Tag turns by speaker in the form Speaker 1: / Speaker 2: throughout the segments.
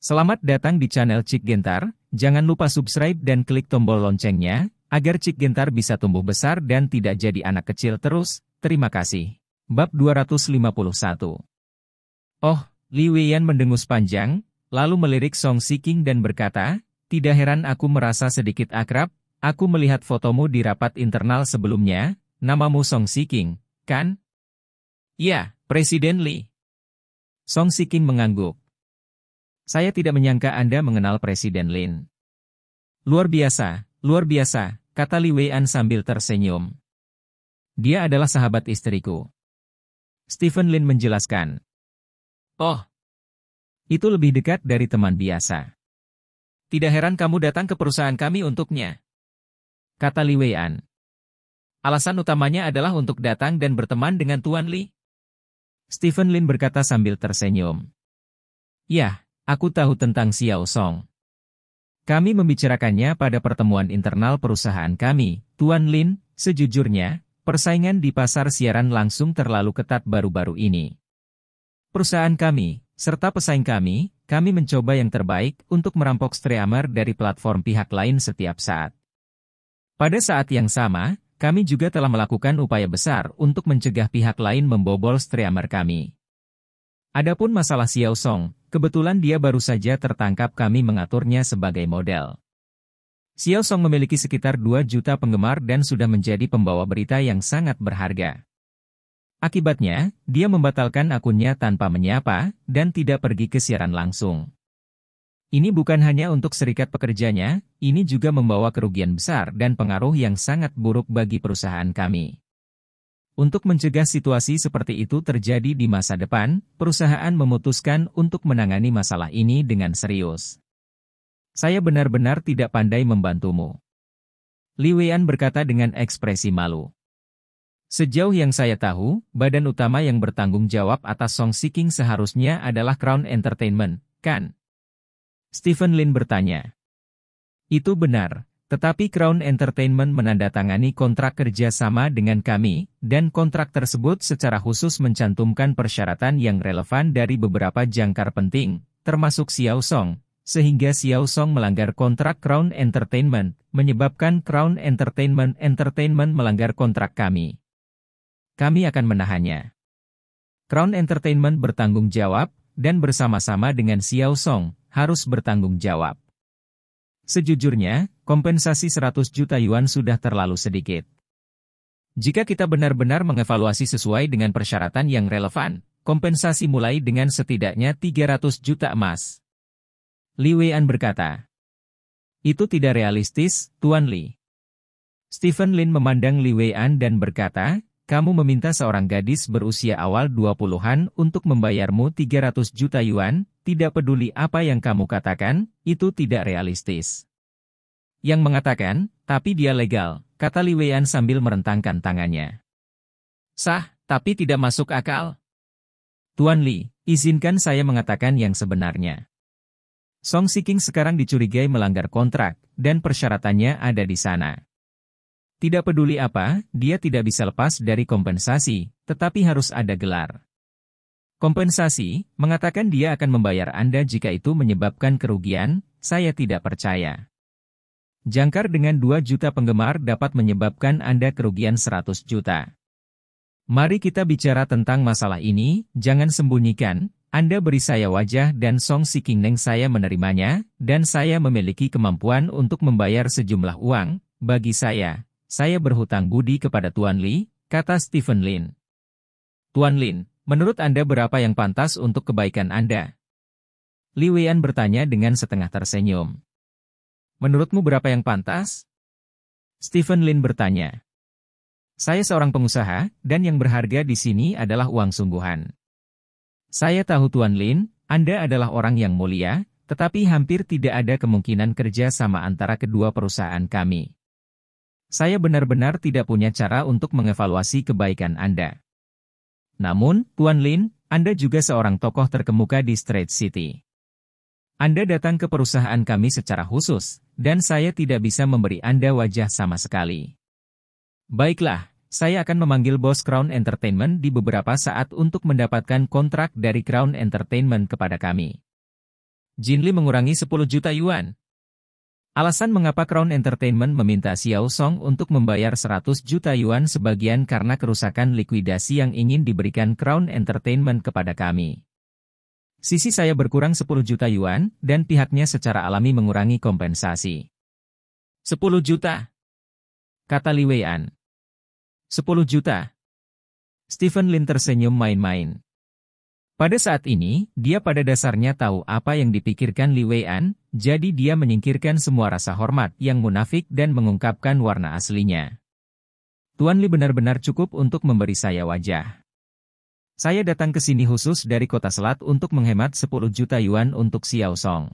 Speaker 1: Selamat datang di channel Cik Gentar, jangan lupa subscribe dan klik tombol loncengnya, agar Cik Gentar bisa tumbuh besar dan tidak jadi anak kecil terus, terima kasih. Bab 251 Oh, Li Weian mendengus panjang, lalu melirik Song Siking dan berkata, Tidak heran aku merasa sedikit akrab, aku melihat fotomu di rapat internal sebelumnya, namamu Song Siking, kan? Ya, Presiden Li. Song Siking mengangguk. Saya tidak menyangka Anda mengenal Presiden Lin. Luar biasa, luar biasa, kata Li Weian sambil tersenyum. Dia adalah sahabat istriku. Stephen Lin menjelaskan. Oh, itu lebih dekat dari teman biasa. Tidak heran kamu datang ke perusahaan kami untuknya. Kata Li Weian. Alasan utamanya adalah untuk datang dan berteman dengan Tuan Li. Stephen Lin berkata sambil tersenyum. Yah, aku tahu tentang Xiao Song. Kami membicarakannya pada pertemuan internal perusahaan kami, Tuan Lin, sejujurnya, persaingan di pasar siaran langsung terlalu ketat baru-baru ini. Perusahaan kami, serta pesaing kami, kami mencoba yang terbaik untuk merampok streamer dari platform pihak lain setiap saat. Pada saat yang sama, kami juga telah melakukan upaya besar untuk mencegah pihak lain membobol streamer kami. Adapun masalah Xiao Song, Kebetulan dia baru saja tertangkap kami mengaturnya sebagai model. Xiao Song memiliki sekitar 2 juta penggemar dan sudah menjadi pembawa berita yang sangat berharga. Akibatnya, dia membatalkan akunnya tanpa menyapa dan tidak pergi ke siaran langsung. Ini bukan hanya untuk serikat pekerjanya, ini juga membawa kerugian besar dan pengaruh yang sangat buruk bagi perusahaan kami. Untuk mencegah situasi seperti itu terjadi di masa depan, perusahaan memutuskan untuk menangani masalah ini dengan serius. Saya benar-benar tidak pandai membantumu. Li Weian berkata dengan ekspresi malu. Sejauh yang saya tahu, badan utama yang bertanggung jawab atas Song Seeking seharusnya adalah Crown Entertainment, kan? Stephen Lin bertanya. Itu benar, tetapi Crown Entertainment menandatangani kontrak kerjasama dengan kami, dan kontrak tersebut secara khusus mencantumkan persyaratan yang relevan dari beberapa jangkar penting, termasuk Xiao Song, sehingga Xiao Song melanggar kontrak Crown Entertainment, menyebabkan Crown Entertainment Entertainment melanggar kontrak kami. Kami akan menahannya. Crown Entertainment bertanggung jawab, dan bersama-sama dengan Xiao Song, harus bertanggung jawab. Sejujurnya, kompensasi 100 juta yuan sudah terlalu sedikit. Jika kita benar-benar mengevaluasi sesuai dengan persyaratan yang relevan, kompensasi mulai dengan setidaknya 300 juta emas. Li Weian berkata, Itu tidak realistis, Tuan Li. Stephen Lin memandang Li Weian dan berkata, kamu meminta seorang gadis berusia awal 20-an untuk membayarmu 300 juta yuan, tidak peduli apa yang kamu katakan, itu tidak realistis. Yang mengatakan, tapi dia legal, kata Li Weian sambil merentangkan tangannya. Sah, tapi tidak masuk akal. Tuan Li, izinkan saya mengatakan yang sebenarnya. Song Siking sekarang dicurigai melanggar kontrak, dan persyaratannya ada di sana. Tidak peduli apa, dia tidak bisa lepas dari kompensasi, tetapi harus ada gelar. Kompensasi, mengatakan dia akan membayar Anda jika itu menyebabkan kerugian, saya tidak percaya. Jangkar dengan 2 juta penggemar dapat menyebabkan Anda kerugian 100 juta. Mari kita bicara tentang masalah ini, jangan sembunyikan, Anda beri saya wajah dan Song Si King Neng saya menerimanya, dan saya memiliki kemampuan untuk membayar sejumlah uang, bagi saya, saya berhutang budi kepada Tuan Li," kata Stephen Lin. Tuan Lin, menurut Anda berapa yang pantas untuk kebaikan Anda? Li Weian bertanya dengan setengah tersenyum. Menurutmu berapa yang pantas? Stephen Lin bertanya. Saya seorang pengusaha, dan yang berharga di sini adalah uang sungguhan. Saya tahu Tuan Lin, Anda adalah orang yang mulia, tetapi hampir tidak ada kemungkinan kerja sama antara kedua perusahaan kami. Saya benar-benar tidak punya cara untuk mengevaluasi kebaikan Anda. Namun, Tuan Lin, Anda juga seorang tokoh terkemuka di Straight City. Anda datang ke perusahaan kami secara khusus, dan saya tidak bisa memberi Anda wajah sama sekali. Baiklah, saya akan memanggil bos Crown Entertainment di beberapa saat untuk mendapatkan kontrak dari Crown Entertainment kepada kami. Jin Lee mengurangi 10 juta yuan, Alasan mengapa Crown Entertainment meminta Xiao Song untuk membayar 100 juta yuan sebagian karena kerusakan likuidasi yang ingin diberikan Crown Entertainment kepada kami. Sisi saya berkurang 10 juta yuan, dan pihaknya secara alami mengurangi kompensasi. 10 juta. Kata Li Weian. 10 juta. Stephen Lin tersenyum main-main. Pada saat ini, dia pada dasarnya tahu apa yang dipikirkan Li Weian, jadi dia menyingkirkan semua rasa hormat yang munafik dan mengungkapkan warna aslinya. Tuan Li benar-benar cukup untuk memberi saya wajah. Saya datang ke sini khusus dari kota selat untuk menghemat 10 juta yuan untuk Xiao Song.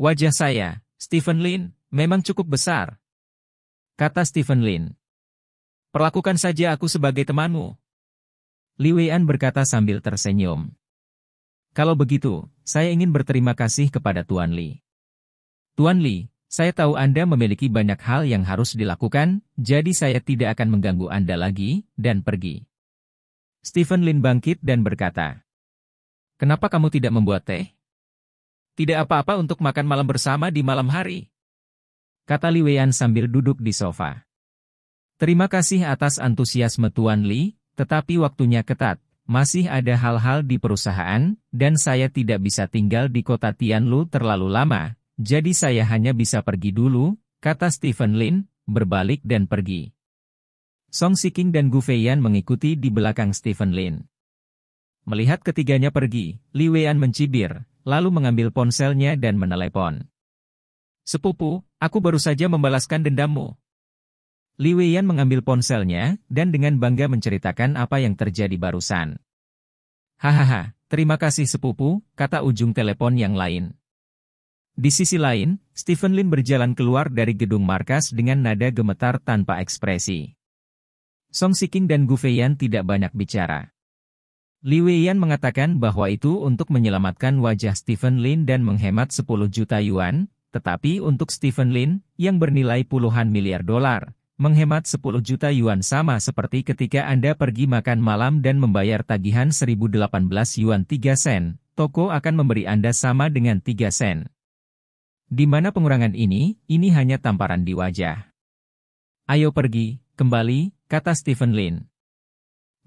Speaker 1: Wajah saya, Stephen Lin, memang cukup besar. Kata Stephen Lin. Perlakukan saja aku sebagai temanmu. Li Weian berkata sambil tersenyum. Kalau begitu, saya ingin berterima kasih kepada Tuan Li. Tuan Li, saya tahu Anda memiliki banyak hal yang harus dilakukan, jadi saya tidak akan mengganggu Anda lagi, dan pergi. Stephen Lin bangkit dan berkata, Kenapa kamu tidak membuat teh? Tidak apa-apa untuk makan malam bersama di malam hari. Kata Li Weian sambil duduk di sofa. Terima kasih atas antusiasme Tuan Li, tetapi waktunya ketat, masih ada hal-hal di perusahaan, dan saya tidak bisa tinggal di kota Tianlu terlalu lama, jadi saya hanya bisa pergi dulu, kata Stephen Lin, berbalik dan pergi. Song Siking dan Gu Feiyan mengikuti di belakang Stephen Lin. Melihat ketiganya pergi, Li Weian mencibir, lalu mengambil ponselnya dan menelepon. Sepupu, aku baru saja membalaskan dendammu. Li Weiyan mengambil ponselnya dan dengan bangga menceritakan apa yang terjadi barusan. Hahaha, terima kasih sepupu, kata ujung telepon yang lain. Di sisi lain, Stephen Lin berjalan keluar dari gedung markas dengan nada gemetar tanpa ekspresi. Song Siking dan Gu Feiyan tidak banyak bicara. Li Weiyan mengatakan bahwa itu untuk menyelamatkan wajah Stephen Lin dan menghemat 10 juta yuan, tetapi untuk Stephen Lin, yang bernilai puluhan miliar dolar, Menghemat 10 juta yuan sama seperti ketika Anda pergi makan malam dan membayar tagihan 1018 yuan 3 sen, toko akan memberi Anda sama dengan 3 sen. Di mana pengurangan ini, ini hanya tamparan di wajah. Ayo pergi, kembali, kata Stephen Lin.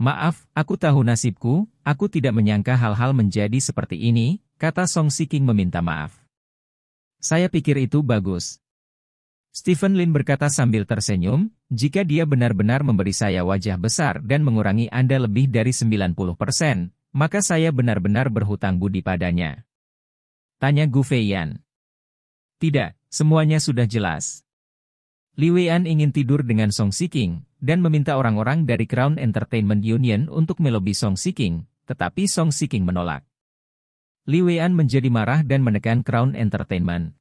Speaker 1: Maaf, aku tahu nasibku, aku tidak menyangka hal-hal menjadi seperti ini, kata Song Siking meminta maaf. Saya pikir itu bagus, Stephen Lin berkata sambil tersenyum, jika dia benar-benar memberi saya wajah besar dan mengurangi Anda lebih dari 90%, maka saya benar-benar berhutang budi padanya. Tanya Gu Feiyan. Tidak, semuanya sudah jelas. Li Weian ingin tidur dengan Song Siking, dan meminta orang-orang dari Crown Entertainment Union untuk melobi Song Siking, tetapi Song Siking menolak. Li Weian menjadi marah dan menekan Crown Entertainment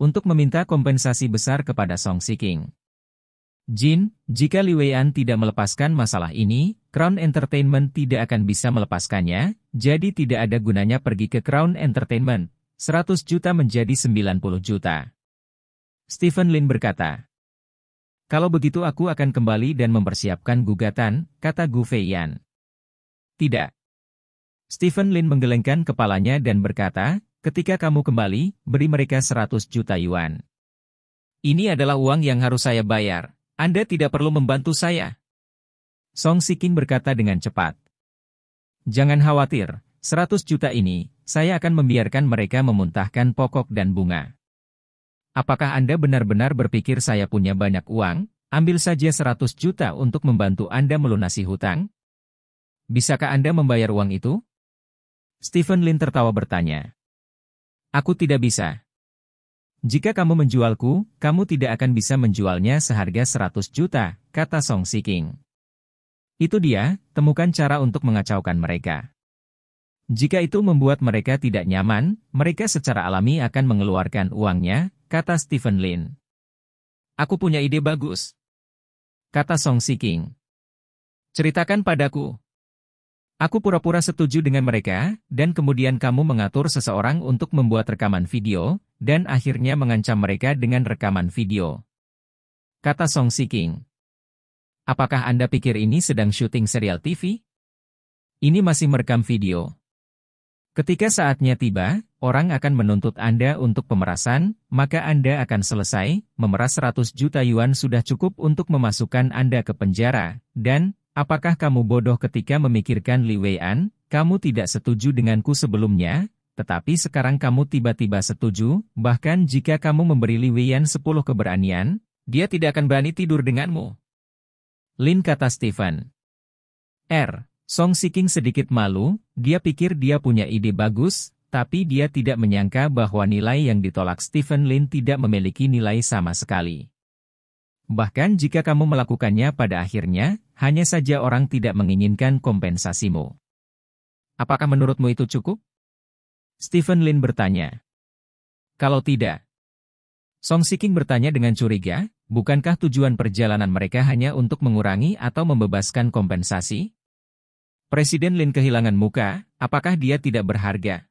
Speaker 1: untuk meminta kompensasi besar kepada Song Siking. Jin, jika Li Weian tidak melepaskan masalah ini, Crown Entertainment tidak akan bisa melepaskannya, jadi tidak ada gunanya pergi ke Crown Entertainment. 100 juta menjadi 90 juta. Stephen Lin berkata, Kalau begitu aku akan kembali dan mempersiapkan gugatan, kata Gu Fei'an. Tidak. Stephen Lin menggelengkan kepalanya dan berkata, Ketika kamu kembali, beri mereka 100 juta yuan. Ini adalah uang yang harus saya bayar. Anda tidak perlu membantu saya. Song Sikin berkata dengan cepat. Jangan khawatir, 100 juta ini, saya akan membiarkan mereka memuntahkan pokok dan bunga. Apakah Anda benar-benar berpikir saya punya banyak uang? Ambil saja 100 juta untuk membantu Anda melunasi hutang? Bisakah Anda membayar uang itu? Stephen Lin tertawa bertanya. Aku tidak bisa. Jika kamu menjualku, kamu tidak akan bisa menjualnya seharga 100 juta, kata Song Siking. Itu dia, temukan cara untuk mengacaukan mereka. Jika itu membuat mereka tidak nyaman, mereka secara alami akan mengeluarkan uangnya, kata Stephen Lin. Aku punya ide bagus. Kata Song Siking. Ceritakan padaku. Aku pura-pura setuju dengan mereka, dan kemudian kamu mengatur seseorang untuk membuat rekaman video, dan akhirnya mengancam mereka dengan rekaman video. Kata Song Si King. Apakah Anda pikir ini sedang syuting serial TV? Ini masih merekam video. Ketika saatnya tiba, orang akan menuntut Anda untuk pemerasan, maka Anda akan selesai, memeras 100 juta yuan sudah cukup untuk memasukkan Anda ke penjara, dan, Apakah kamu bodoh ketika memikirkan Li Weian? Kamu tidak setuju denganku sebelumnya, tetapi sekarang kamu tiba-tiba setuju, bahkan jika kamu memberi Li Weian sepuluh keberanian, dia tidak akan berani tidur denganmu. Lin kata Stephen. R. Song Siking sedikit malu, dia pikir dia punya ide bagus, tapi dia tidak menyangka bahwa nilai yang ditolak Stephen Lin tidak memiliki nilai sama sekali. Bahkan jika kamu melakukannya pada akhirnya, hanya saja orang tidak menginginkan kompensasimu. Apakah menurutmu itu cukup? Stephen Lin bertanya. Kalau tidak, Song Siking bertanya dengan curiga, bukankah tujuan perjalanan mereka hanya untuk mengurangi atau membebaskan kompensasi? Presiden Lin kehilangan muka, apakah dia tidak berharga?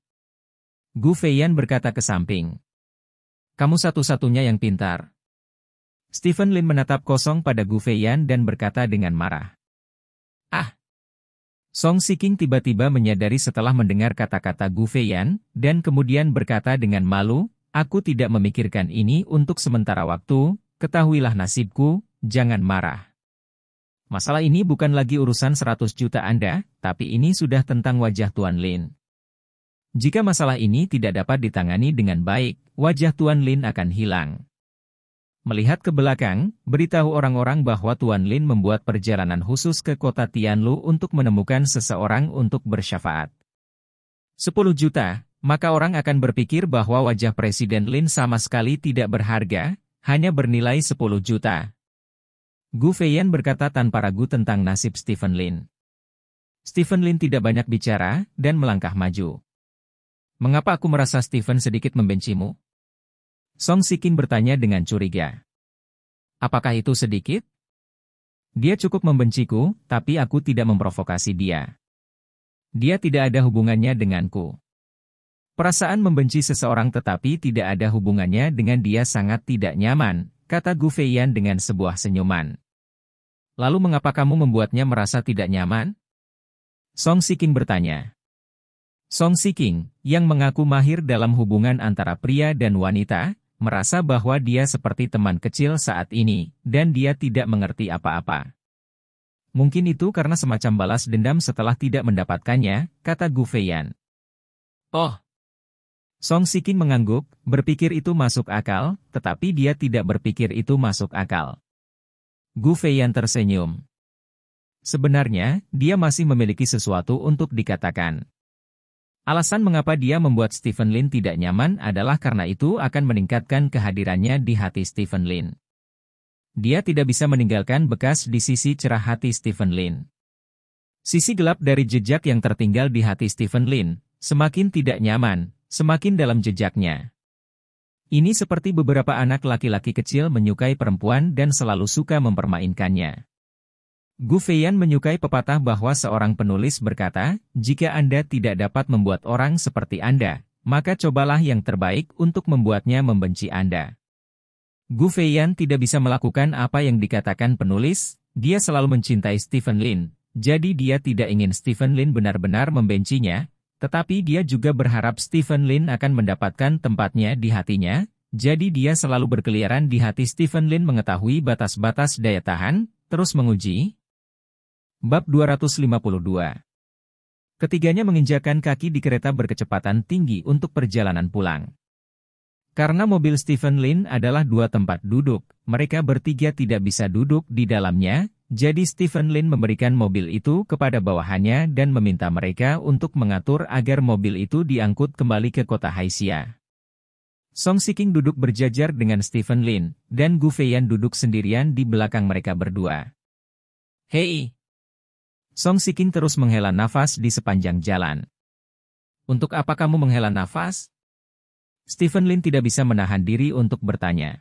Speaker 1: Gu Feiyan berkata ke samping. Kamu satu-satunya yang pintar. Stephen Lin menatap kosong pada Gu Feiyan dan berkata dengan marah. Ah! Song Siking tiba-tiba menyadari setelah mendengar kata-kata Gu Feiyan, dan kemudian berkata dengan malu, Aku tidak memikirkan ini untuk sementara waktu, ketahuilah nasibku, jangan marah. Masalah ini bukan lagi urusan 100 juta Anda, tapi ini sudah tentang wajah Tuan Lin. Jika masalah ini tidak dapat ditangani dengan baik, wajah Tuan Lin akan hilang. Melihat ke belakang, beritahu orang-orang bahwa Tuan Lin membuat perjalanan khusus ke kota Tianlu untuk menemukan seseorang untuk bersyafaat. 10 juta, maka orang akan berpikir bahwa wajah Presiden Lin sama sekali tidak berharga, hanya bernilai 10 juta. Gu Feiyan berkata tanpa ragu tentang nasib Stephen Lin. Stephen Lin tidak banyak bicara dan melangkah maju. Mengapa aku merasa Stephen sedikit membencimu? Song Siking bertanya dengan curiga. Apakah itu sedikit? Dia cukup membenciku, tapi aku tidak memprovokasi dia. Dia tidak ada hubungannya denganku. Perasaan membenci seseorang tetapi tidak ada hubungannya dengan dia sangat tidak nyaman, kata Gu Feiyan dengan sebuah senyuman. Lalu mengapa kamu membuatnya merasa tidak nyaman? Song Siking bertanya. Song Siking, yang mengaku mahir dalam hubungan antara pria dan wanita, merasa bahwa dia seperti teman kecil saat ini, dan dia tidak mengerti apa-apa. Mungkin itu karena semacam balas dendam setelah tidak mendapatkannya, kata Gu Feiyan. Oh! Song Sikin mengangguk, berpikir itu masuk akal, tetapi dia tidak berpikir itu masuk akal. Gu Feiyan tersenyum. Sebenarnya, dia masih memiliki sesuatu untuk dikatakan. Alasan mengapa dia membuat Stephen Lin tidak nyaman adalah karena itu akan meningkatkan kehadirannya di hati Stephen Lin. Dia tidak bisa meninggalkan bekas di sisi cerah hati Stephen Lin. Sisi gelap dari jejak yang tertinggal di hati Stephen Lin, semakin tidak nyaman, semakin dalam jejaknya. Ini seperti beberapa anak laki-laki kecil menyukai perempuan dan selalu suka mempermainkannya. Gu Feiyan menyukai pepatah bahwa seorang penulis berkata, jika Anda tidak dapat membuat orang seperti Anda, maka cobalah yang terbaik untuk membuatnya membenci Anda. Gu Feiyan tidak bisa melakukan apa yang dikatakan penulis, dia selalu mencintai Stephen Lin, jadi dia tidak ingin Stephen Lin benar-benar membencinya, tetapi dia juga berharap Stephen Lin akan mendapatkan tempatnya di hatinya, jadi dia selalu berkeliaran di hati Stephen Lin mengetahui batas-batas daya tahan, terus menguji, Bab 252 Ketiganya menginjakan kaki di kereta berkecepatan tinggi untuk perjalanan pulang. Karena mobil Stephen Lin adalah dua tempat duduk, mereka bertiga tidak bisa duduk di dalamnya, jadi Stephen Lin memberikan mobil itu kepada bawahannya dan meminta mereka untuk mengatur agar mobil itu diangkut kembali ke kota Haisia. Song Siking duduk berjajar dengan Stephen Lin, dan Gu Feiyan duduk sendirian di belakang mereka berdua. Hei, Song Siking terus menghela nafas di sepanjang jalan. Untuk apa kamu menghela nafas? Stephen Lin tidak bisa menahan diri untuk bertanya.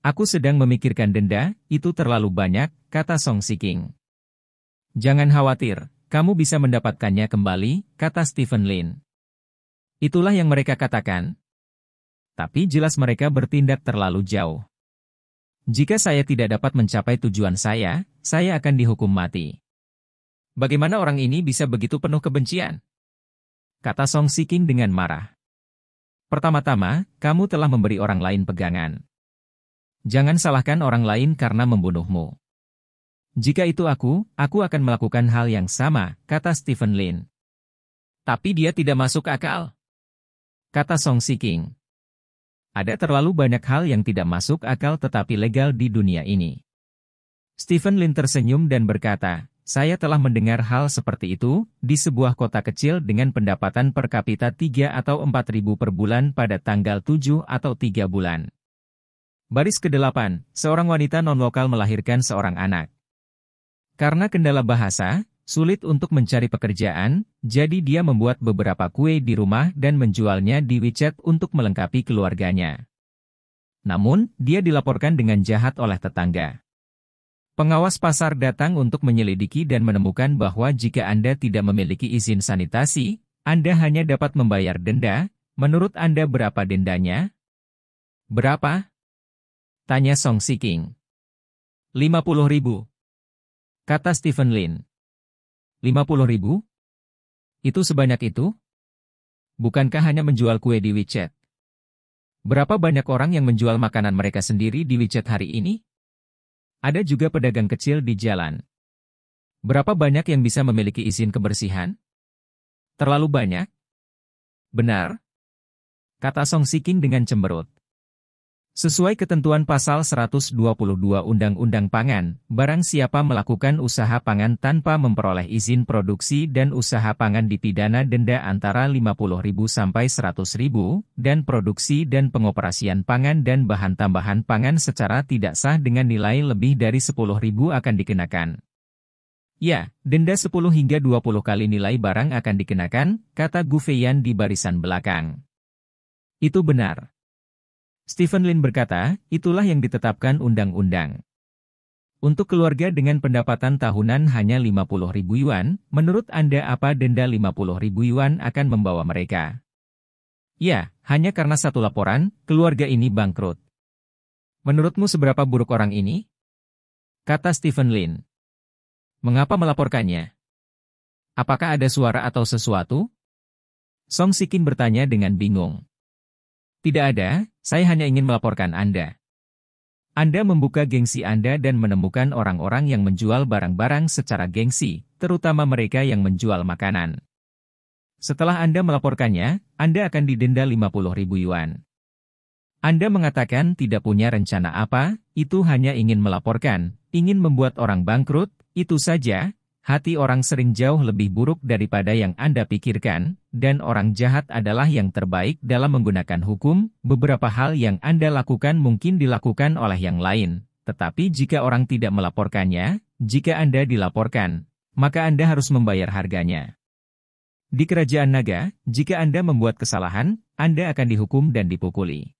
Speaker 1: Aku sedang memikirkan denda, itu terlalu banyak, kata Song Siking. Jangan khawatir, kamu bisa mendapatkannya kembali, kata Stephen Lin. Itulah yang mereka katakan. Tapi jelas mereka bertindak terlalu jauh. Jika saya tidak dapat mencapai tujuan saya, saya akan dihukum mati. Bagaimana orang ini bisa begitu penuh kebencian? Kata Song Siking dengan marah. Pertama-tama, kamu telah memberi orang lain pegangan. Jangan salahkan orang lain karena membunuhmu. Jika itu aku, aku akan melakukan hal yang sama, kata Stephen Lin. Tapi dia tidak masuk akal. Kata Song Siking. Ada terlalu banyak hal yang tidak masuk akal tetapi legal di dunia ini. Stephen Lin tersenyum dan berkata, saya telah mendengar hal seperti itu di sebuah kota kecil dengan pendapatan per kapita 3 atau 4 ribu per bulan pada tanggal 7 atau 3 bulan. Baris ke-8, seorang wanita non-lokal melahirkan seorang anak. Karena kendala bahasa, sulit untuk mencari pekerjaan, jadi dia membuat beberapa kue di rumah dan menjualnya di WeChat untuk melengkapi keluarganya. Namun, dia dilaporkan dengan jahat oleh tetangga. Pengawas pasar datang untuk menyelidiki dan menemukan bahwa jika Anda tidak memiliki izin sanitasi, Anda hanya dapat membayar denda. Menurut Anda berapa dendanya? Berapa? Tanya Song Si King. 50 ribu. Kata Stephen Lin. 50 ribu? Itu sebanyak itu? Bukankah hanya menjual kue di WeChat? Berapa banyak orang yang menjual makanan mereka sendiri di WeChat hari ini? Ada juga pedagang kecil di jalan. Berapa banyak yang bisa memiliki izin kebersihan? Terlalu banyak? Benar. Kata Song Siking dengan cemberut. Sesuai ketentuan pasal 122 Undang-Undang Pangan, barang siapa melakukan usaha pangan tanpa memperoleh izin produksi dan usaha pangan dipidana denda antara 50000 sampai 100000 dan produksi dan pengoperasian pangan dan bahan tambahan pangan secara tidak sah dengan nilai lebih dari 10000 akan dikenakan. Ya, denda 10 hingga 20 kali nilai barang akan dikenakan, kata Gufeyan di barisan belakang. Itu benar. Stephen Lin berkata, itulah yang ditetapkan undang-undang. Untuk keluarga dengan pendapatan tahunan hanya 50 ribu yuan, menurut Anda apa denda 50 ribu yuan akan membawa mereka? Ya, hanya karena satu laporan, keluarga ini bangkrut. Menurutmu seberapa buruk orang ini? Kata Stephen Lin. Mengapa melaporkannya? Apakah ada suara atau sesuatu? Song Sikin bertanya dengan bingung. Tidak ada, saya hanya ingin melaporkan Anda. Anda membuka gengsi Anda dan menemukan orang-orang yang menjual barang-barang secara gengsi, terutama mereka yang menjual makanan. Setelah Anda melaporkannya, Anda akan didenda 50 ribu yuan. Anda mengatakan tidak punya rencana apa, itu hanya ingin melaporkan, ingin membuat orang bangkrut, itu saja, hati orang sering jauh lebih buruk daripada yang Anda pikirkan, dan orang jahat adalah yang terbaik dalam menggunakan hukum, beberapa hal yang Anda lakukan mungkin dilakukan oleh yang lain. Tetapi jika orang tidak melaporkannya, jika Anda dilaporkan, maka Anda harus membayar harganya. Di kerajaan naga, jika Anda membuat kesalahan, Anda akan dihukum dan dipukuli.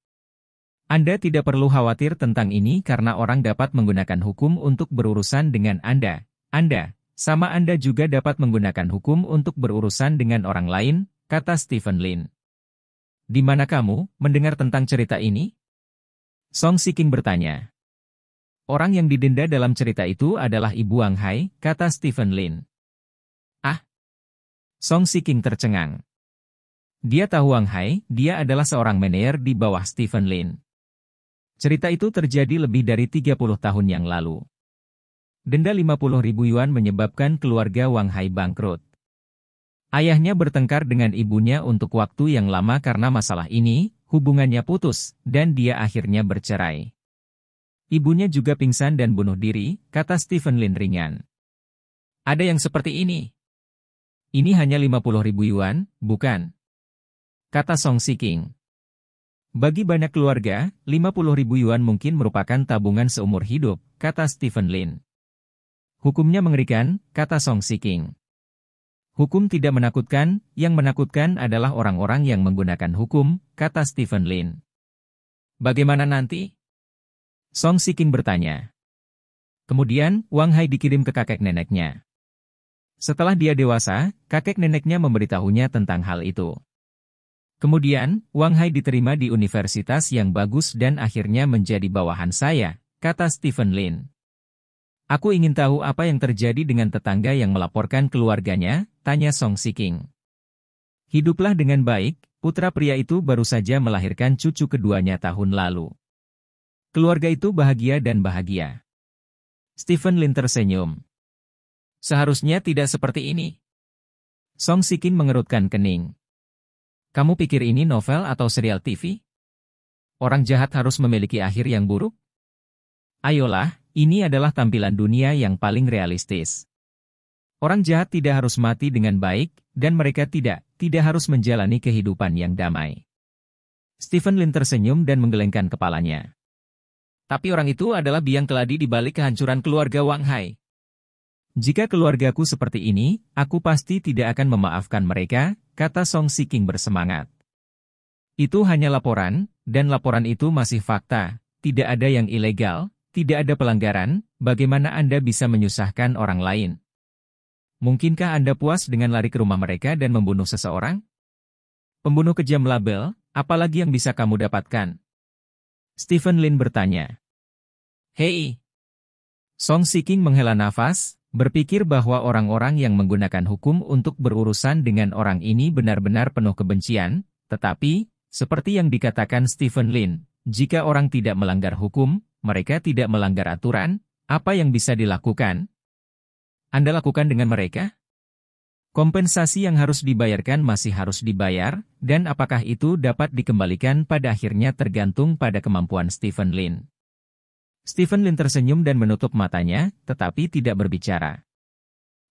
Speaker 1: Anda tidak perlu khawatir tentang ini karena orang dapat menggunakan hukum untuk berurusan dengan Anda. Anda sama Anda juga dapat menggunakan hukum untuk berurusan dengan orang lain, kata Stephen Lin. Di mana kamu mendengar tentang cerita ini? Song Siking bertanya. Orang yang didenda dalam cerita itu adalah Ibu Wang Hai, kata Stephen Lin. Ah? Song Siking tercengang. Dia tahu Wang Hai, dia adalah seorang manajer di bawah Stephen Lin. Cerita itu terjadi lebih dari 30 tahun yang lalu. Denda 50 ribu yuan menyebabkan keluarga Wang Hai bangkrut. Ayahnya bertengkar dengan ibunya untuk waktu yang lama karena masalah ini, hubungannya putus, dan dia akhirnya bercerai. Ibunya juga pingsan dan bunuh diri, kata Stephen Lin ringan. Ada yang seperti ini. Ini hanya 50 ribu yuan, bukan? Kata Song Siking. Bagi banyak keluarga, 50 ribu yuan mungkin merupakan tabungan seumur hidup, kata Stephen Lin. Hukumnya mengerikan, kata Song Siking. Hukum tidak menakutkan, yang menakutkan adalah orang-orang yang menggunakan hukum, kata Stephen Lin. Bagaimana nanti? Song Siking bertanya. Kemudian, Wang Hai dikirim ke kakek neneknya. Setelah dia dewasa, kakek neneknya memberitahunya tentang hal itu. Kemudian, Wang Hai diterima di universitas yang bagus dan akhirnya menjadi bawahan saya, kata Stephen Lin. Aku ingin tahu apa yang terjadi dengan tetangga yang melaporkan keluarganya, tanya Song Siking. Hiduplah dengan baik, putra pria itu baru saja melahirkan cucu keduanya tahun lalu. Keluarga itu bahagia dan bahagia. Stephen Lin tersenyum. Seharusnya tidak seperti ini. Song Siking mengerutkan kening. Kamu pikir ini novel atau serial TV? Orang jahat harus memiliki akhir yang buruk? Ayolah, ini adalah tampilan dunia yang paling realistis. Orang jahat tidak harus mati dengan baik, dan mereka tidak, tidak harus menjalani kehidupan yang damai. Stephen Lin tersenyum dan menggelengkan kepalanya. Tapi orang itu adalah biang keladi di balik kehancuran keluarga Wang Hai. Jika keluargaku seperti ini, aku pasti tidak akan memaafkan mereka, kata Song Siking bersemangat. Itu hanya laporan, dan laporan itu masih fakta, tidak ada yang ilegal, tidak ada pelanggaran, bagaimana Anda bisa menyusahkan orang lain? Mungkinkah Anda puas dengan lari ke rumah mereka dan membunuh seseorang? Pembunuh kejam label, apalagi yang bisa kamu dapatkan? Stephen Lin bertanya. Hei! Song Siking menghela nafas, berpikir bahwa orang-orang yang menggunakan hukum untuk berurusan dengan orang ini benar-benar penuh kebencian, tetapi, seperti yang dikatakan Stephen Lin, jika orang tidak melanggar hukum, mereka tidak melanggar aturan, apa yang bisa dilakukan? Anda lakukan dengan mereka? Kompensasi yang harus dibayarkan masih harus dibayar, dan apakah itu dapat dikembalikan pada akhirnya tergantung pada kemampuan Stephen Lin. Stephen Lin tersenyum dan menutup matanya, tetapi tidak berbicara.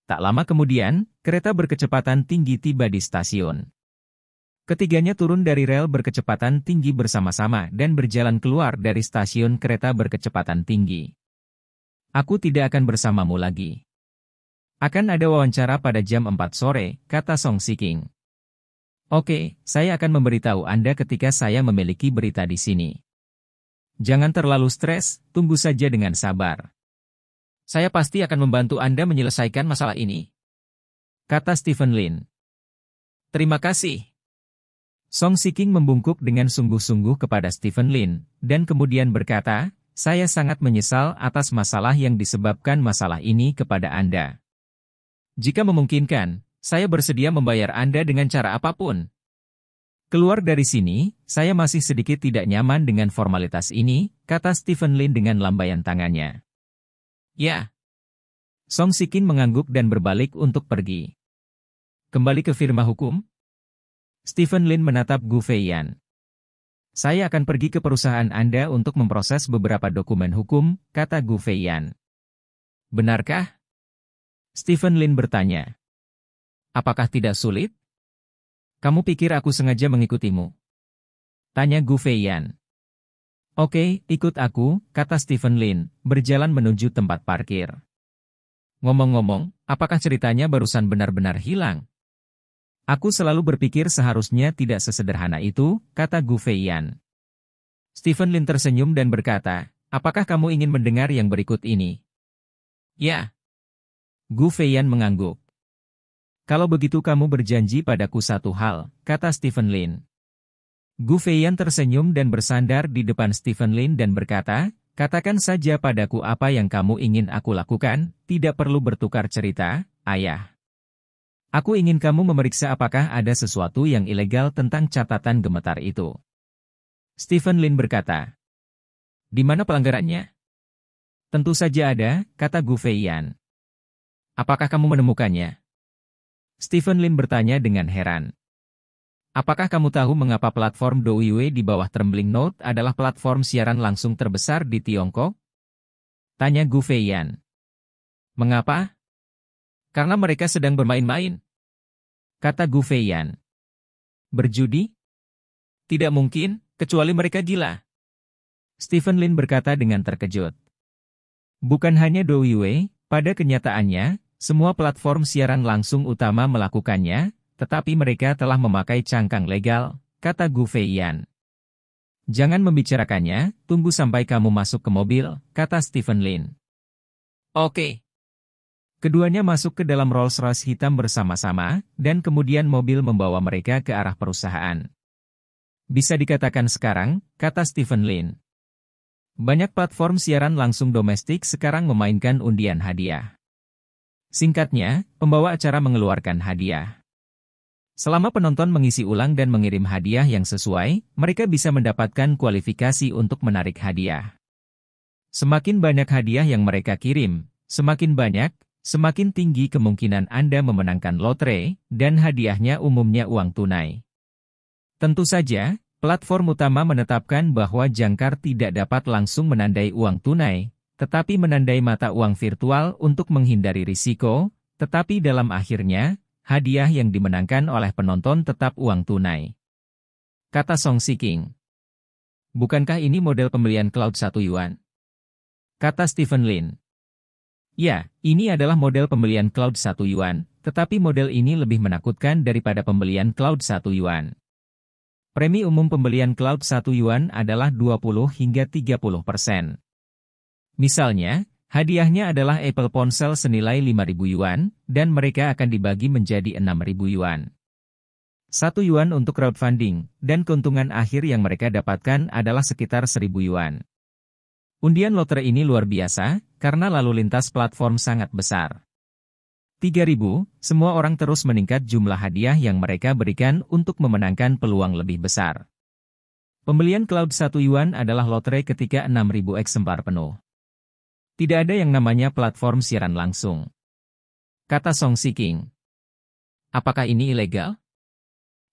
Speaker 1: Tak lama kemudian, kereta berkecepatan tinggi tiba di stasiun. Ketiganya turun dari rel berkecepatan tinggi bersama-sama dan berjalan keluar dari stasiun kereta berkecepatan tinggi. Aku tidak akan bersamamu lagi. Akan ada wawancara pada jam 4 sore, kata Song Siking. Oke, saya akan memberitahu Anda ketika saya memiliki berita di sini. Jangan terlalu stres, tunggu saja dengan sabar. Saya pasti akan membantu Anda menyelesaikan masalah ini. Kata Stephen Lin. Terima kasih. Song Siking membungkuk dengan sungguh-sungguh kepada Stephen Lin, dan kemudian berkata, saya sangat menyesal atas masalah yang disebabkan masalah ini kepada Anda. Jika memungkinkan, saya bersedia membayar Anda dengan cara apapun. Keluar dari sini, saya masih sedikit tidak nyaman dengan formalitas ini, kata Stephen Lin dengan lambaian tangannya. Ya. Song Sikin mengangguk dan berbalik untuk pergi. Kembali ke firma hukum, Stephen Lin menatap Gu Feiyan. Saya akan pergi ke perusahaan Anda untuk memproses beberapa dokumen hukum, kata Gu Feiyan. Benarkah? Stephen Lin bertanya. Apakah tidak sulit? Kamu pikir aku sengaja mengikutimu? Tanya Gu Feiyan. Oke, ikut aku, kata Stephen Lin, berjalan menuju tempat parkir. Ngomong-ngomong, apakah ceritanya barusan benar-benar hilang? Aku selalu berpikir seharusnya tidak sesederhana itu, kata Gu Feiyan. Stephen Lin tersenyum dan berkata, apakah kamu ingin mendengar yang berikut ini? Ya. Gu Feiyan mengangguk. Kalau begitu kamu berjanji padaku satu hal, kata Stephen Lin. Gu Feiyan tersenyum dan bersandar di depan Stephen Lin dan berkata, katakan saja padaku apa yang kamu ingin aku lakukan, tidak perlu bertukar cerita, ayah. Aku ingin kamu memeriksa apakah ada sesuatu yang ilegal tentang catatan gemetar itu. Stephen Lin berkata. Di mana pelanggarannya? Tentu saja ada, kata Gu Feiyan. Apakah kamu menemukannya? Stephen Lin bertanya dengan heran. Apakah kamu tahu mengapa platform Douyue di bawah Trembling Note adalah platform siaran langsung terbesar di Tiongkok? Tanya Gu Feiyan. Mengapa? Karena mereka sedang bermain-main. Kata Gu Feiyan. Berjudi? Tidak mungkin, kecuali mereka gila. Stephen Lin berkata dengan terkejut. Bukan hanya Douyue, pada kenyataannya, semua platform siaran langsung utama melakukannya, tetapi mereka telah memakai cangkang legal, kata Gu Feiyan. Jangan membicarakannya, tunggu sampai kamu masuk ke mobil, kata Stephen Lin. Oke. Okay. Keduanya masuk ke dalam Rolls-Royce hitam bersama-sama, dan kemudian mobil membawa mereka ke arah perusahaan. Bisa dikatakan sekarang, kata Stephen Lin. Banyak platform siaran langsung domestik sekarang memainkan undian hadiah. Singkatnya, pembawa acara mengeluarkan hadiah. Selama penonton mengisi ulang dan mengirim hadiah yang sesuai, mereka bisa mendapatkan kualifikasi untuk menarik hadiah. Semakin banyak hadiah yang mereka kirim, semakin banyak, semakin tinggi kemungkinan Anda memenangkan lotre, dan hadiahnya umumnya uang tunai. Tentu saja, platform utama menetapkan bahwa jangkar tidak dapat langsung menandai uang tunai, tetapi menandai mata uang virtual untuk menghindari risiko, tetapi dalam akhirnya, hadiah yang dimenangkan oleh penonton tetap uang tunai. Kata Song Siking. Bukankah ini model pembelian cloud satu yuan? Kata Stephen Lin. Ya, ini adalah model pembelian cloud 1 yuan, tetapi model ini lebih menakutkan daripada pembelian cloud 1 yuan. Premi umum pembelian cloud 1 yuan adalah 20 hingga 30 persen. Misalnya, hadiahnya adalah Apple ponsel senilai 5.000 yuan, dan mereka akan dibagi menjadi 6.000 yuan. 1 yuan untuk crowdfunding, dan keuntungan akhir yang mereka dapatkan adalah sekitar 1000 yuan. Undian lotre ini luar biasa, karena lalu lintas platform sangat besar. 3.000, semua orang terus meningkat jumlah hadiah yang mereka berikan untuk memenangkan peluang lebih besar. Pembelian cloud 1 yuan adalah lotre ketika 6.000 eksemplar penuh. Tidak ada yang namanya platform siaran langsung. Kata Song Siking. Apakah ini ilegal?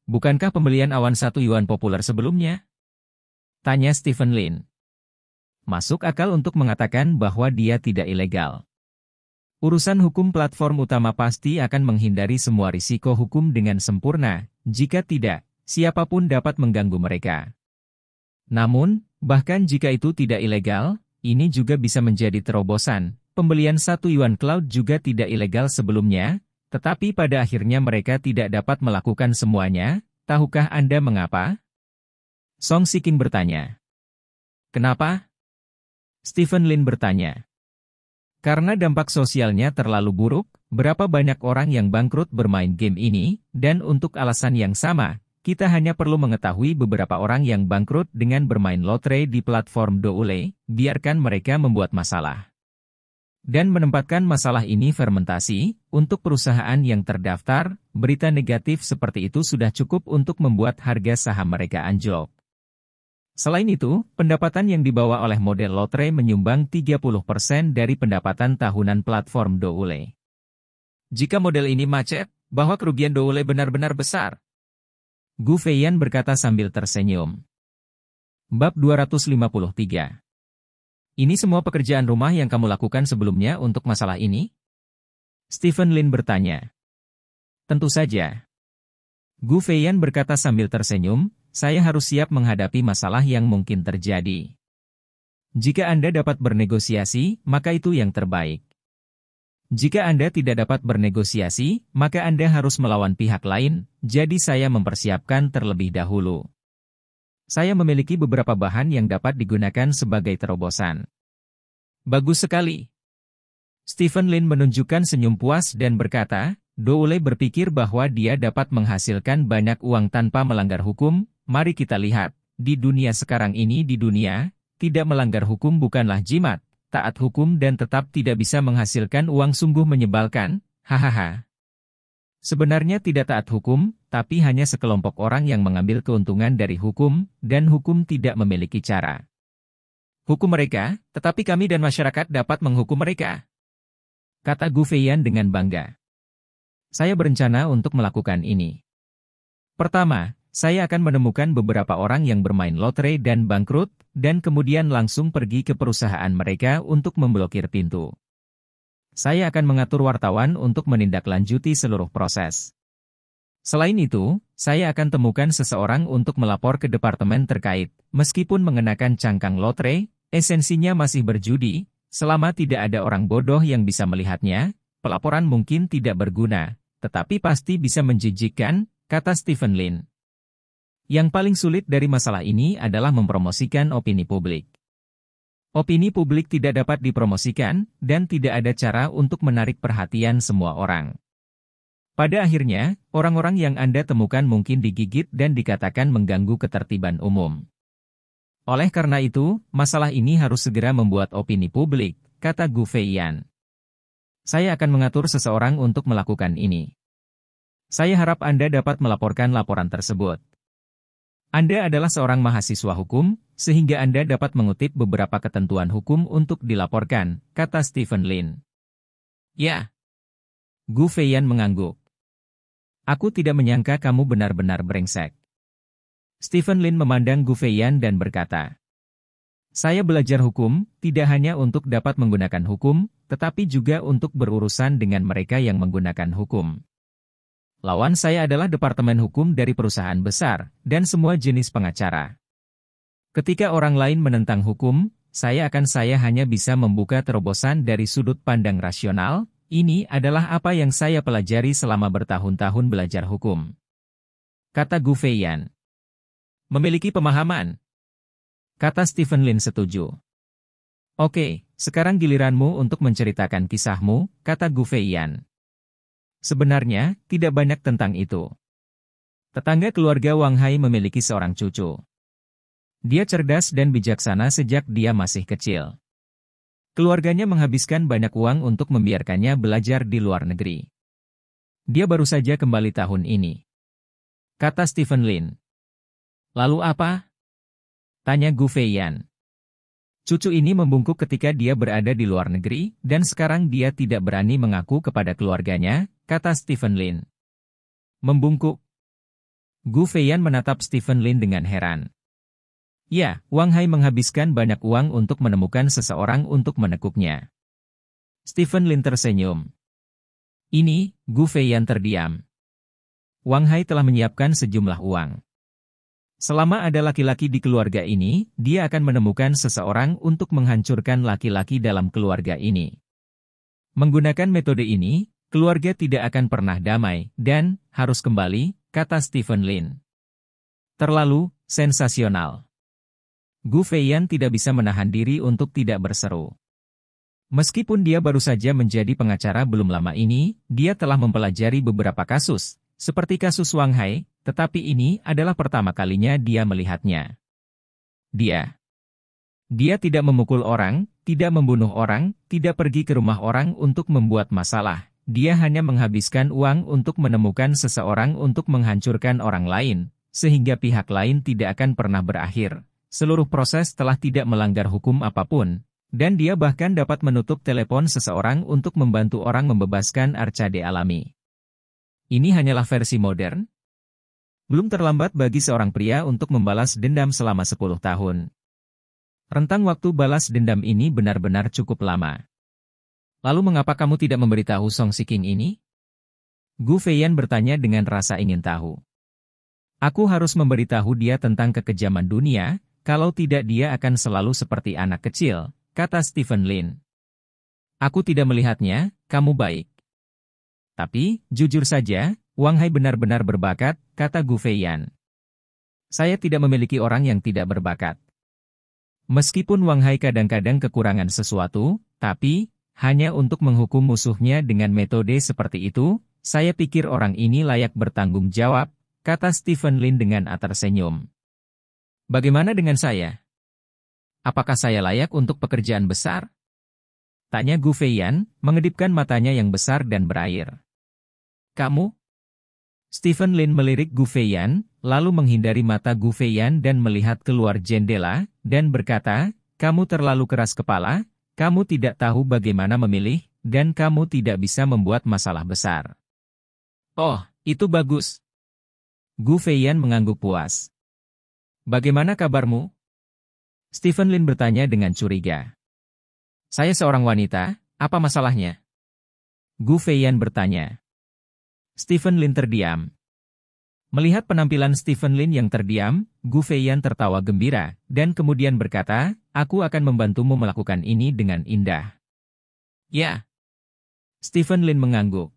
Speaker 1: Bukankah pembelian awan 1 yuan populer sebelumnya? Tanya Stephen Lin. Masuk akal untuk mengatakan bahwa dia tidak ilegal. Urusan hukum platform utama pasti akan menghindari semua risiko hukum dengan sempurna, jika tidak, siapapun dapat mengganggu mereka. Namun, bahkan jika itu tidak ilegal, ini juga bisa menjadi terobosan. Pembelian satu yuan cloud juga tidak ilegal sebelumnya, tetapi pada akhirnya mereka tidak dapat melakukan semuanya, tahukah Anda mengapa? Song Siking bertanya. Kenapa? Stephen Lin bertanya. Karena dampak sosialnya terlalu buruk, berapa banyak orang yang bangkrut bermain game ini, dan untuk alasan yang sama, kita hanya perlu mengetahui beberapa orang yang bangkrut dengan bermain lotre di platform Doule, biarkan mereka membuat masalah. Dan menempatkan masalah ini fermentasi, untuk perusahaan yang terdaftar, berita negatif seperti itu sudah cukup untuk membuat harga saham mereka anjlok. Selain itu, pendapatan yang dibawa oleh model lotre menyumbang 30% dari pendapatan tahunan platform Doule. Jika model ini macet, bahwa kerugian Doule benar-benar besar. Gu Feiyan berkata sambil tersenyum. Bab 253 Ini semua pekerjaan rumah yang kamu lakukan sebelumnya untuk masalah ini? Stephen Lin bertanya. Tentu saja. Gu Feiyan berkata sambil tersenyum, saya harus siap menghadapi masalah yang mungkin terjadi. Jika Anda dapat bernegosiasi, maka itu yang terbaik. Jika Anda tidak dapat bernegosiasi, maka Anda harus melawan pihak lain, jadi saya mempersiapkan terlebih dahulu. Saya memiliki beberapa bahan yang dapat digunakan sebagai terobosan. Bagus sekali. Stephen Lin menunjukkan senyum puas dan berkata, Doule berpikir bahwa dia dapat menghasilkan banyak uang tanpa melanggar hukum, Mari kita lihat, di dunia sekarang ini di dunia, tidak melanggar hukum bukanlah jimat, taat hukum dan tetap tidak bisa menghasilkan uang sungguh menyebalkan, hahaha. Sebenarnya tidak taat hukum, tapi hanya sekelompok orang yang mengambil keuntungan dari hukum, dan hukum tidak memiliki cara. Hukum mereka, tetapi kami dan masyarakat dapat menghukum mereka. Kata Gu dengan bangga. Saya berencana untuk melakukan ini. Pertama, saya akan menemukan beberapa orang yang bermain lotre dan bangkrut, dan kemudian langsung pergi ke perusahaan mereka untuk memblokir pintu. Saya akan mengatur wartawan untuk menindaklanjuti seluruh proses. Selain itu, saya akan temukan seseorang untuk melapor ke departemen terkait, meskipun mengenakan cangkang lotre, esensinya masih berjudi, selama tidak ada orang bodoh yang bisa melihatnya, pelaporan mungkin tidak berguna, tetapi pasti bisa menjijikkan, kata Stephen Lin. Yang paling sulit dari masalah ini adalah mempromosikan opini publik. Opini publik tidak dapat dipromosikan, dan tidak ada cara untuk menarik perhatian semua orang. Pada akhirnya, orang-orang yang Anda temukan mungkin digigit dan dikatakan mengganggu ketertiban umum. Oleh karena itu, masalah ini harus segera membuat opini publik, kata Gu Feiyan. Saya akan mengatur seseorang untuk melakukan ini. Saya harap Anda dapat melaporkan laporan tersebut. Anda adalah seorang mahasiswa hukum, sehingga Anda dapat mengutip beberapa ketentuan hukum untuk dilaporkan, kata Stephen Lin. Ya. Gu Feiyan mengangguk. Aku tidak menyangka kamu benar-benar brengsek. Stephen Lin memandang Gu Feiyan dan berkata, Saya belajar hukum, tidak hanya untuk dapat menggunakan hukum, tetapi juga untuk berurusan dengan mereka yang menggunakan hukum. Lawan saya adalah Departemen Hukum dari perusahaan besar, dan semua jenis pengacara. Ketika orang lain menentang hukum, saya akan saya hanya bisa membuka terobosan dari sudut pandang rasional, ini adalah apa yang saya pelajari selama bertahun-tahun belajar hukum. Kata Gu Memiliki pemahaman. Kata Stephen Lin setuju. Oke, sekarang giliranmu untuk menceritakan kisahmu, kata Gu Sebenarnya, tidak banyak tentang itu. Tetangga keluarga Wang Hai memiliki seorang cucu. Dia cerdas dan bijaksana sejak dia masih kecil. Keluarganya menghabiskan banyak uang untuk membiarkannya belajar di luar negeri. Dia baru saja kembali tahun ini. Kata Stephen Lin. Lalu apa? Tanya Gu Feiyan. Cucu ini membungkuk ketika dia berada di luar negeri, dan sekarang dia tidak berani mengaku kepada keluarganya kata Stephen Lin. Membungkuk. Gu Feiyan menatap Stephen Lin dengan heran. Ya, Wang Hai menghabiskan banyak uang untuk menemukan seseorang untuk menekuknya. Stephen Lin tersenyum. Ini, Gu Feiyan terdiam. Wang Hai telah menyiapkan sejumlah uang. Selama ada laki-laki di keluarga ini, dia akan menemukan seseorang untuk menghancurkan laki-laki dalam keluarga ini. Menggunakan metode ini, keluarga tidak akan pernah damai dan harus kembali, kata Stephen Lin. Terlalu sensasional. Gu Feiyan tidak bisa menahan diri untuk tidak berseru. Meskipun dia baru saja menjadi pengacara belum lama ini, dia telah mempelajari beberapa kasus, seperti kasus Wang Hai, tetapi ini adalah pertama kalinya dia melihatnya. Dia dia tidak memukul orang, tidak membunuh orang, tidak pergi ke rumah orang untuk membuat masalah dia hanya menghabiskan uang untuk menemukan seseorang untuk menghancurkan orang lain, sehingga pihak lain tidak akan pernah berakhir. Seluruh proses telah tidak melanggar hukum apapun, dan dia bahkan dapat menutup telepon seseorang untuk membantu orang membebaskan Arcade alami. Ini hanyalah versi modern. Belum terlambat bagi seorang pria untuk membalas dendam selama 10 tahun. Rentang waktu balas dendam ini benar-benar cukup lama. Lalu mengapa kamu tidak memberitahu Song Siking ini? Gu Feiyan bertanya dengan rasa ingin tahu. Aku harus memberitahu dia tentang kekejaman dunia, kalau tidak dia akan selalu seperti anak kecil, kata Stephen Lin. Aku tidak melihatnya, kamu baik. Tapi, jujur saja, Wang Hai benar-benar berbakat, kata Gu Feiyan. Saya tidak memiliki orang yang tidak berbakat. Meskipun Wang Hai kadang-kadang kekurangan sesuatu, tapi, hanya untuk menghukum musuhnya dengan metode seperti itu, saya pikir orang ini layak bertanggung jawab, kata Stephen Lin dengan atar senyum. Bagaimana dengan saya? Apakah saya layak untuk pekerjaan besar? Tanya Gu Feiyan, mengedipkan matanya yang besar dan berair. Kamu? Stephen Lin melirik Gu Feiyan, lalu menghindari mata Gu Feiyan dan melihat keluar jendela, dan berkata, kamu terlalu keras kepala, kamu tidak tahu bagaimana memilih, dan kamu tidak bisa membuat masalah besar. Oh, itu bagus. Gu Feiyan mengangguk puas. Bagaimana kabarmu? Stephen Lin bertanya dengan curiga. Saya seorang wanita, apa masalahnya? Gu Feiyan bertanya. Stephen Lin terdiam. Melihat penampilan Stephen Lin yang terdiam, Gu Feiyan tertawa gembira, dan kemudian berkata, Aku akan membantumu melakukan ini dengan indah. Ya. Stephen Lin mengangguk.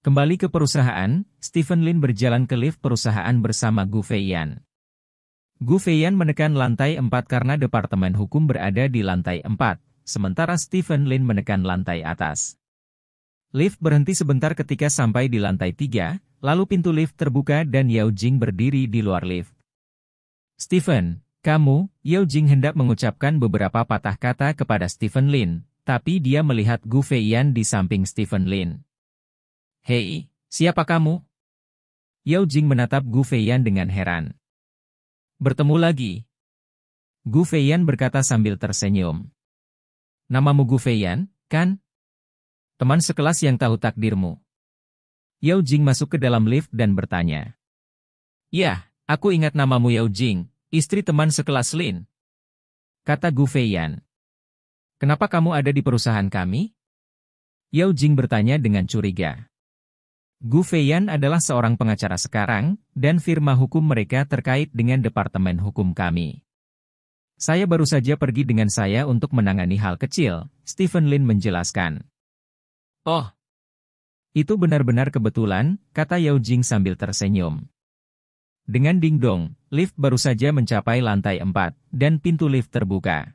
Speaker 1: Kembali ke perusahaan, Stephen Lin berjalan ke lift perusahaan bersama Gu Feiyan. Gu Feiyan menekan lantai 4 karena Departemen Hukum berada di lantai 4, sementara Stephen Lin menekan lantai atas. Lift berhenti sebentar ketika sampai di lantai 3, lalu pintu lift terbuka dan Yao Jing berdiri di luar lift. Stephen, kamu, Yeo Jing hendak mengucapkan beberapa patah kata kepada Stephen Lin, tapi dia melihat Gu Feiyan di samping Stephen Lin. Hei, siapa kamu? Yeo Jing menatap Gu Feiyan dengan heran. Bertemu lagi. Gu Feiyan berkata sambil tersenyum. Namamu Gu Feiyan, kan? Teman sekelas yang tahu takdirmu. Yao Jing masuk ke dalam lift dan bertanya. Ya, aku ingat namamu Yao Jing, Istri teman sekelas Lin. Kata Gu Feiyan. Kenapa kamu ada di perusahaan kami? Yao Jing bertanya dengan curiga. Gu Feiyan adalah seorang pengacara sekarang, dan firma hukum mereka terkait dengan Departemen Hukum kami. Saya baru saja pergi dengan saya untuk menangani hal kecil, Stephen Lin menjelaskan. Oh, itu benar-benar kebetulan, kata Yao Jing sambil tersenyum. Dengan dingdong, lift baru saja mencapai lantai 4, dan pintu lift terbuka.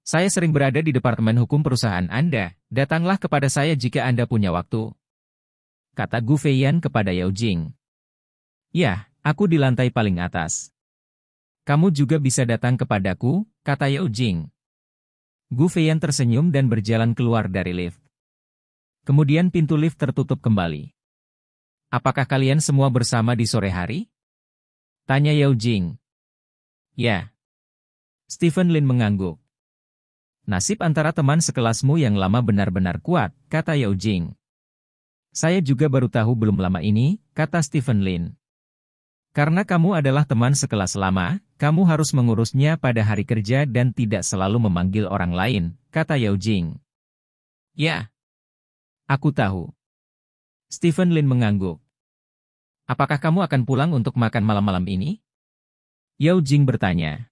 Speaker 1: Saya sering berada di Departemen Hukum Perusahaan Anda, datanglah kepada saya jika Anda punya waktu. Kata Gu Feiyan kepada Yao Jing. Ya, aku di lantai paling atas. Kamu juga bisa datang kepadaku, kata Yao Jing. Gu Feiyan tersenyum dan berjalan keluar dari lift. Kemudian pintu lift tertutup kembali. Apakah kalian semua bersama di sore hari? Tanya Yao Jing. Ya. Stephen Lin mengangguk. Nasib antara teman sekelasmu yang lama benar-benar kuat, kata Yao Jing. Saya juga baru tahu belum lama ini, kata Stephen Lin. Karena kamu adalah teman sekelas lama, kamu harus mengurusnya pada hari kerja dan tidak selalu memanggil orang lain, kata Yao Jing. Ya. Aku tahu. Stephen Lin mengangguk. Apakah kamu akan pulang untuk makan malam-malam ini? Yao Jing bertanya.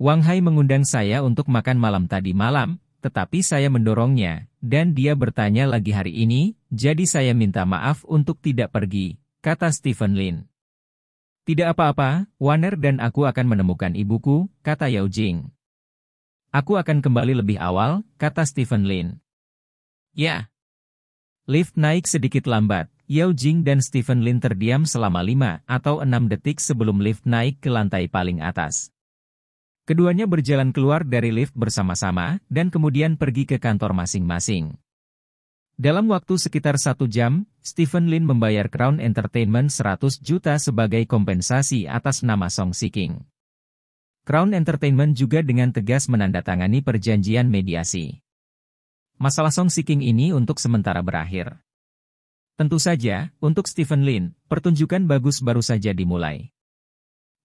Speaker 1: Wang Hai mengundang saya untuk makan malam tadi malam, tetapi saya mendorongnya, dan dia bertanya lagi hari ini, jadi saya minta maaf untuk tidak pergi, kata Stephen Lin. Tidak apa-apa, Waner dan aku akan menemukan ibuku, kata Yao Jing. Aku akan kembali lebih awal, kata Stephen Lin. Ya, Lift naik sedikit lambat, Yao Jing dan Stephen Lin terdiam selama 5 atau 6 detik sebelum lift naik ke lantai paling atas. Keduanya berjalan keluar dari lift bersama-sama dan kemudian pergi ke kantor masing-masing. Dalam waktu sekitar satu jam, Stephen Lin membayar Crown Entertainment 100 juta sebagai kompensasi atas nama Song Seeking. Crown Entertainment juga dengan tegas menandatangani perjanjian mediasi. Masalah Song Seeking ini untuk sementara berakhir. Tentu saja, untuk Stephen Lin, pertunjukan bagus baru saja dimulai.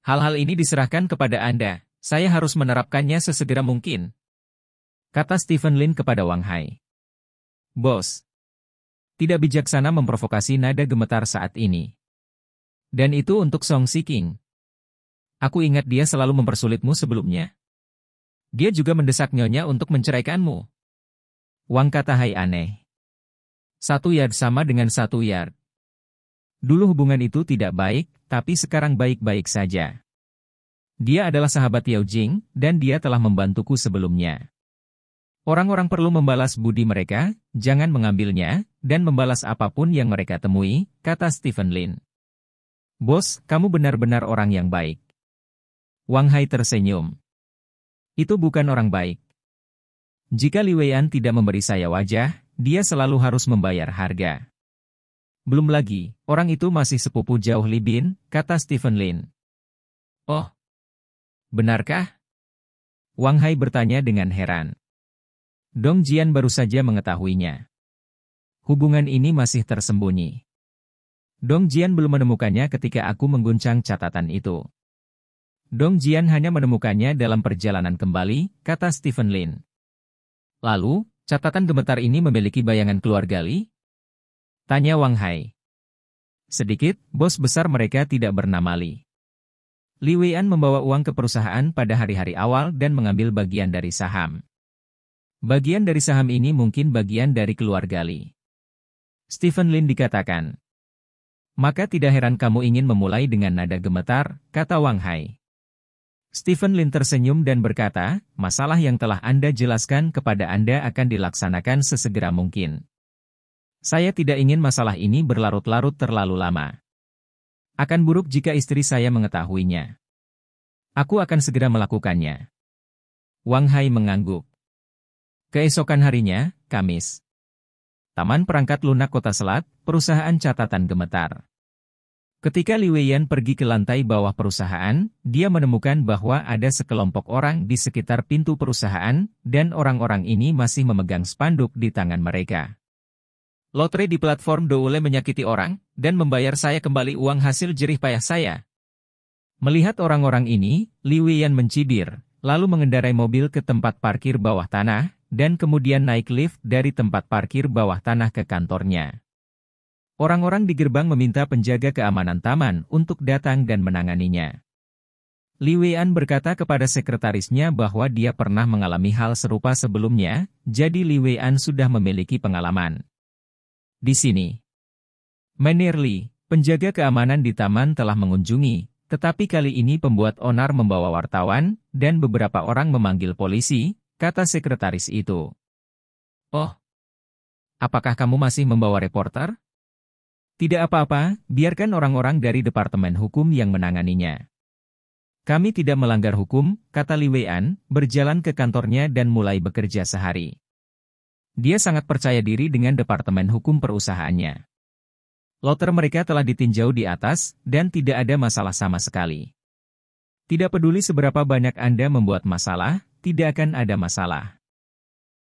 Speaker 1: Hal-hal ini diserahkan kepada Anda, saya harus menerapkannya sesegera mungkin. Kata Stephen Lin kepada Wang Hai. Bos. Tidak bijaksana memprovokasi nada gemetar saat ini. Dan itu untuk Song Siking. Aku ingat dia selalu mempersulitmu sebelumnya. Dia juga mendesak Nyonya untuk menceraikanmu. Wang kata hai aneh. Satu yard sama dengan satu yard. Dulu hubungan itu tidak baik, tapi sekarang baik-baik saja. Dia adalah sahabat Yao Jing, dan dia telah membantuku sebelumnya. Orang-orang perlu membalas budi mereka, jangan mengambilnya, dan membalas apapun yang mereka temui, kata Stephen Lin. Bos, kamu benar-benar orang yang baik. Wang Hai tersenyum. Itu bukan orang baik. Jika Li Weian tidak memberi saya wajah, dia selalu harus membayar harga. Belum lagi, orang itu masih sepupu jauh Li Bin, kata Stephen Lin. Oh, benarkah? Wang Hai bertanya dengan heran. Dong Jian baru saja mengetahuinya. Hubungan ini masih tersembunyi. Dong Jian belum menemukannya ketika aku mengguncang catatan itu. Dong Jian hanya menemukannya dalam perjalanan kembali, kata Stephen Lin. Lalu, catatan gemetar ini memiliki bayangan keluarga Li? Tanya Wang Hai. Sedikit, bos besar mereka tidak bernama Li. Li Weian membawa uang ke perusahaan pada hari-hari awal dan mengambil bagian dari saham. Bagian dari saham ini mungkin bagian dari keluarga Li. Stephen Lin dikatakan. Maka tidak heran kamu ingin memulai dengan nada gemetar, kata Wang Hai. Stephen Lin tersenyum dan berkata, masalah yang telah Anda jelaskan kepada Anda akan dilaksanakan sesegera mungkin. Saya tidak ingin masalah ini berlarut-larut terlalu lama. Akan buruk jika istri saya mengetahuinya. Aku akan segera melakukannya. Wang Hai mengangguk. Keesokan harinya, Kamis. Taman Perangkat Lunak Kota Selat, perusahaan catatan gemetar. Ketika Li Weiyan pergi ke lantai bawah perusahaan, dia menemukan bahwa ada sekelompok orang di sekitar pintu perusahaan, dan orang-orang ini masih memegang spanduk di tangan mereka. Lotre di platform Doule menyakiti orang, dan membayar saya kembali uang hasil jerih payah saya. Melihat orang-orang ini, Li Weiyan mencibir, lalu mengendarai mobil ke tempat parkir bawah tanah, dan kemudian naik lift dari tempat parkir bawah tanah ke kantornya. Orang-orang di gerbang meminta penjaga keamanan taman untuk datang dan menanganinya. Li Weian berkata kepada sekretarisnya bahwa dia pernah mengalami hal serupa sebelumnya, jadi Li Weian sudah memiliki pengalaman. Di sini, Menir Li, penjaga keamanan di taman telah mengunjungi, tetapi kali ini pembuat onar membawa wartawan, dan beberapa orang memanggil polisi, kata sekretaris itu. Oh, apakah kamu masih membawa reporter? Tidak apa-apa, biarkan orang-orang dari Departemen Hukum yang menanganinya. Kami tidak melanggar hukum, kata Li Wei'an, berjalan ke kantornya dan mulai bekerja sehari. Dia sangat percaya diri dengan Departemen Hukum perusahaannya. Loter mereka telah ditinjau di atas, dan tidak ada masalah sama sekali. Tidak peduli seberapa banyak Anda membuat masalah, tidak akan ada masalah.